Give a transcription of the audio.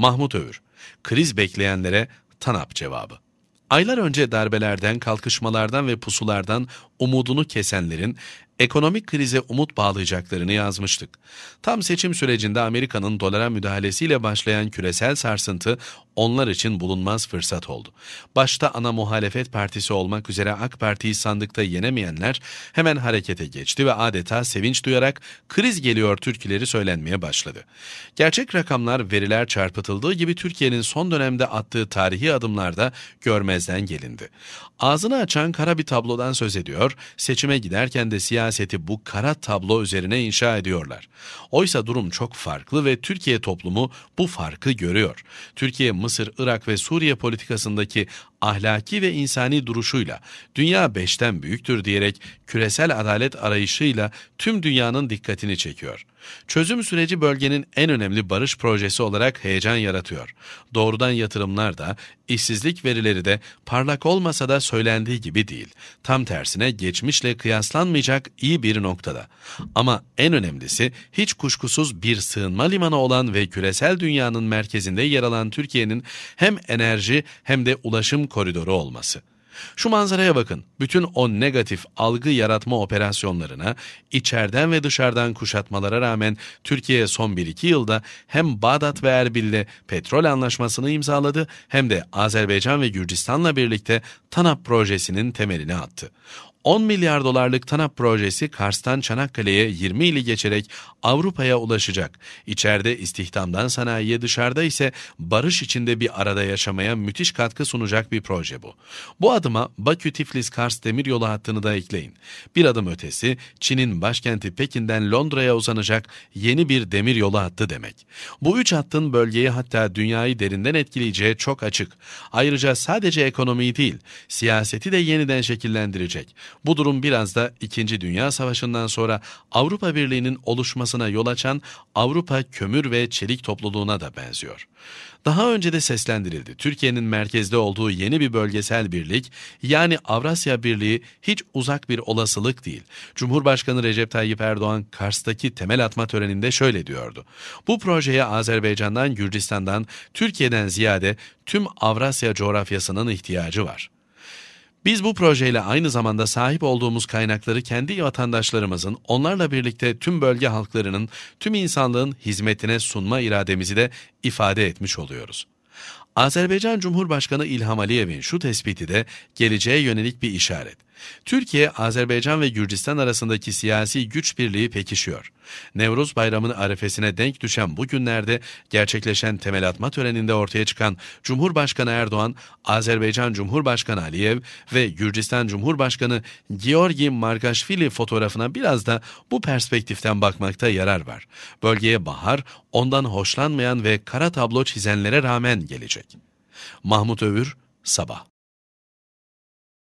Mahmut Övür, kriz bekleyenlere TANAP cevabı. Aylar önce darbelerden, kalkışmalardan ve pusulardan umudunu kesenlerin ekonomik krize umut bağlayacaklarını yazmıştık. Tam seçim sürecinde Amerika'nın dolara müdahalesiyle başlayan küresel sarsıntı onlar için bulunmaz fırsat oldu. Başta ana muhalefet partisi olmak üzere AK Parti'yi sandıkta yenemeyenler hemen harekete geçti ve adeta sevinç duyarak kriz geliyor türküleri söylenmeye başladı. Gerçek rakamlar veriler çarpıtıldığı gibi Türkiye'nin son dönemde attığı tarihi adımlarda görmezden gelindi. Ağzını açan kara bir tablodan söz ediyor, seçime giderken de siyasi siyaseti bu kara tablo üzerine inşa ediyorlar. Oysa durum çok farklı ve Türkiye toplumu bu farkı görüyor. Türkiye, Mısır, Irak ve Suriye politikasındaki ahlaki ve insani duruşuyla dünya beşten büyüktür diyerek küresel adalet arayışıyla tüm dünyanın dikkatini çekiyor. Çözüm süreci bölgenin en önemli barış projesi olarak heyecan yaratıyor. Doğrudan yatırımlar da, işsizlik verileri de parlak olmasa da söylendiği gibi değil. Tam tersine geçmişle kıyaslanmayacak iyi bir noktada. Ama en önemlisi hiç kuşkusuz bir sığınma limanı olan ve küresel dünyanın merkezinde yer alan Türkiye'nin hem enerji hem de ulaşım koridoru olması. Şu manzaraya bakın. Bütün o negatif algı yaratma operasyonlarına, içeriden ve dışarıdan kuşatmalara rağmen Türkiye son 1-2 yılda hem Bağdat ve Erbil'le petrol anlaşmasını imzaladı hem de Azerbaycan ve Gürcistan'la birlikte TANAP projesinin temelini attı. 10 milyar dolarlık TANAP projesi Kars'tan Çanakkale'ye 20 ili geçerek Avrupa'ya ulaşacak. İçeride istihdamdan sanayiye dışarıda ise barış içinde bir arada yaşamaya müthiş katkı sunacak bir proje bu. Bu adıma Bakü-Tiflis-Kars demiryolu hattını da ekleyin. Bir adım ötesi Çin'in başkenti Pekin'den Londra'ya uzanacak yeni bir demiryolu hattı demek. Bu üç hattın bölgeyi hatta dünyayı derinden etkileyeceği çok açık. Ayrıca sadece ekonomiyi değil, siyaseti de yeniden şekillendirecek. Bu durum biraz da 2. Dünya Savaşı'ndan sonra Avrupa Birliği'nin oluşmasına yol açan Avrupa Kömür ve Çelik Topluluğu'na da benziyor. Daha önce de seslendirildi. Türkiye'nin merkezde olduğu yeni bir bölgesel birlik yani Avrasya Birliği hiç uzak bir olasılık değil. Cumhurbaşkanı Recep Tayyip Erdoğan Kars'taki temel atma töreninde şöyle diyordu. Bu projeye Azerbaycan'dan, Gürcistan'dan, Türkiye'den ziyade tüm Avrasya coğrafyasının ihtiyacı var. Biz bu projeyle aynı zamanda sahip olduğumuz kaynakları kendi vatandaşlarımızın, onlarla birlikte tüm bölge halklarının, tüm insanlığın hizmetine sunma irademizi de ifade etmiş oluyoruz. Azerbaycan Cumhurbaşkanı İlham Aliyev'in şu tespiti de geleceğe yönelik bir işaret. Türkiye, Azerbaycan ve Gürcistan arasındaki siyasi güç birliği pekişiyor. Nevruz Bayramı'nın arefesine denk düşen bu günlerde gerçekleşen temel atma töreninde ortaya çıkan Cumhurbaşkanı Erdoğan, Azerbaycan Cumhurbaşkanı Aliyev ve Gürcistan Cumhurbaşkanı Georgi Margaşvili fotoğrafına biraz da bu perspektiften bakmakta yarar var. Bölgeye bahar, ondan hoşlanmayan ve kara tablo çizenlere rağmen gelecek. Mahmut Övür, Sabah